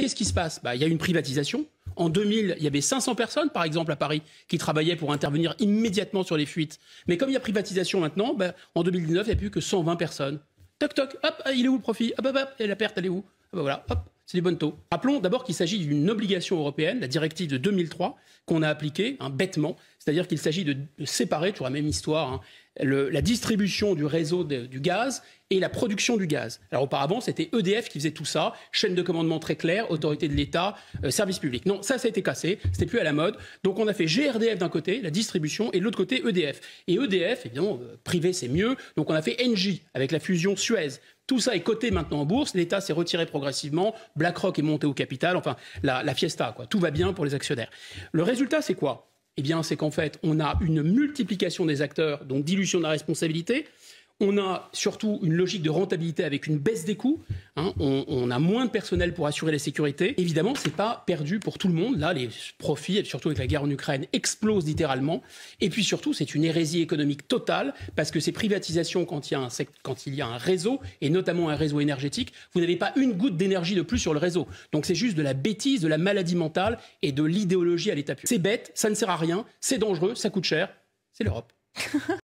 Qu'est-ce qui se passe bah, Il y a une privatisation. En 2000, il y avait 500 personnes, par exemple, à Paris, qui travaillaient pour intervenir immédiatement sur les fuites. Mais comme il y a privatisation maintenant, bah, en 2019, il n'y a plus que 120 personnes. Toc, toc, hop, ah, il est où le profit Hop, hop, hop, et la perte, elle est où ah, bah, voilà, hop, c'est du bon taux. Rappelons d'abord qu'il s'agit d'une obligation européenne, la directive de 2003, qu'on a appliquée hein, bêtement, c'est-à-dire qu'il s'agit de, séparer, toujours la même histoire, hein, la distribution du réseau du gaz et la production du gaz. Alors auparavant, c'était EDF qui faisait tout ça, chaîne de commandement très claire, autorité de l'État, euh, service public. Non, ça, ça a été cassé, c'était plus à la mode. Donc on a fait GRDF d'un côté, la distribution, et de l'autre côté EDF. Et EDF, évidemment, euh, privé c'est mieux, donc on a fait NJ avec la fusion Suez. Tout ça est coté maintenant en bourse, l'État s'est retiré progressivement, BlackRock est monté au capital, enfin la, fiesta, quoi. Tout va bien pour les actionnaires. Le résultat, c'est quoi Eh bien, c'est qu'en fait, on a une multiplication des acteurs, donc dilution de la responsabilité. On a surtout une logique de rentabilité avec une baisse des coûts. Hein. on, a moins de personnel pour assurer la sécurité. Évidemment, ce n'est pas perdu pour tout le monde. Là, les profits, surtout avec la guerre en Ukraine, explosent littéralement. Et puis surtout, c'est une hérésie économique totale parce que ces privatisations, quand il y a un, quand il y a un réseau, et notamment un réseau énergétique, vous n'avez pas une goutte d'énergie de plus sur le réseau. Donc c'est juste de la bêtise, de la maladie mentale et de l'idéologie à l'état pur. C'est bête, ça ne sert à rien, c'est dangereux, ça coûte cher. C'est l'Europe.